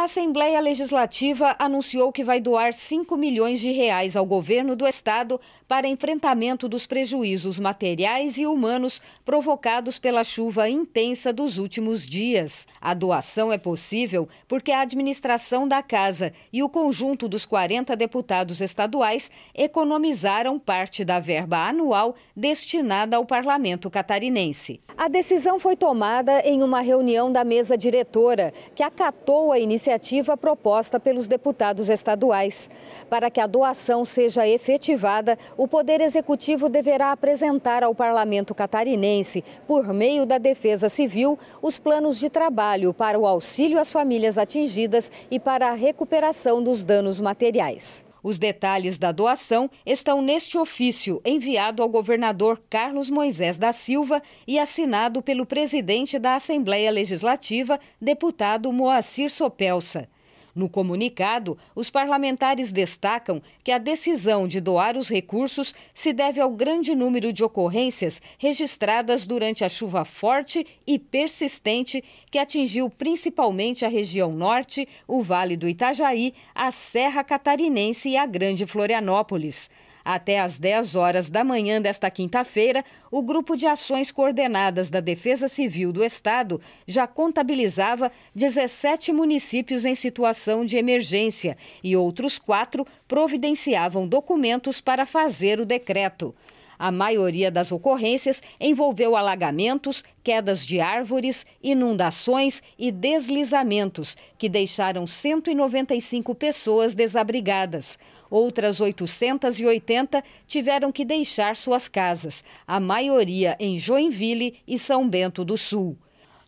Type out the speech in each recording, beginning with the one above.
A Assembleia Legislativa anunciou que vai doar 5 milhões de reais ao governo do estado para enfrentamento dos prejuízos materiais e humanos provocados pela chuva intensa dos últimos dias. A doação é possível porque a administração da casa e o conjunto dos 40 deputados estaduais economizaram parte da verba anual destinada ao parlamento catarinense. A decisão foi tomada em uma reunião da mesa diretora, que acatou a iniciativa iniciativa proposta pelos deputados estaduais. Para que a doação seja efetivada, o Poder Executivo deverá apresentar ao Parlamento catarinense, por meio da Defesa Civil, os planos de trabalho para o auxílio às famílias atingidas e para a recuperação dos danos materiais. Os detalhes da doação estão neste ofício enviado ao governador Carlos Moisés da Silva e assinado pelo presidente da Assembleia Legislativa, deputado Moacir Sopelsa. No comunicado, os parlamentares destacam que a decisão de doar os recursos se deve ao grande número de ocorrências registradas durante a chuva forte e persistente que atingiu principalmente a região norte, o Vale do Itajaí, a Serra Catarinense e a Grande Florianópolis. Até às 10 horas da manhã desta quinta-feira, o grupo de ações coordenadas da Defesa Civil do Estado já contabilizava 17 municípios em situação de emergência e outros quatro providenciavam documentos para fazer o decreto. A maioria das ocorrências envolveu alagamentos, quedas de árvores, inundações e deslizamentos, que deixaram 195 pessoas desabrigadas. Outras 880 tiveram que deixar suas casas, a maioria em Joinville e São Bento do Sul.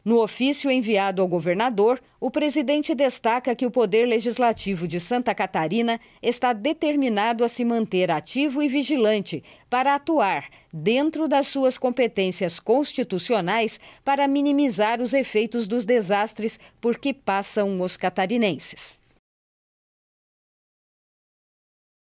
No ofício enviado ao governador, o presidente destaca que o Poder Legislativo de Santa Catarina está determinado a se manter ativo e vigilante para atuar dentro das suas competências constitucionais para minimizar os efeitos dos desastres por que passam os catarinenses.